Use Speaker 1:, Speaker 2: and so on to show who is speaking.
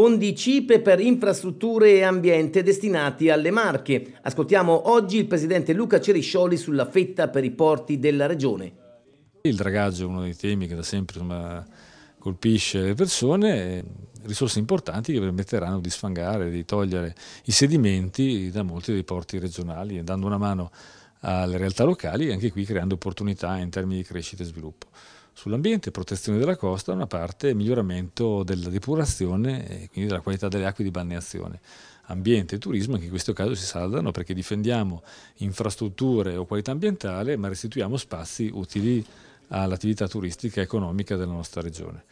Speaker 1: fondi CIPE per infrastrutture e ambiente destinati alle Marche. Ascoltiamo oggi il presidente Luca Ceriscioli sulla fetta per i porti della regione.
Speaker 2: Il dragaggio è uno dei temi che da sempre colpisce le persone, risorse importanti che permetteranno di sfangare, di togliere i sedimenti da molti dei porti regionali dando una mano alle realtà locali e anche qui creando opportunità in termini di crescita e sviluppo sull'ambiente, protezione della costa, una parte miglioramento della depurazione e quindi della qualità delle acque di balneazione. Ambiente e turismo anche in questo caso si saldano perché difendiamo infrastrutture o qualità ambientale ma restituiamo spazi utili all'attività turistica e economica della nostra regione.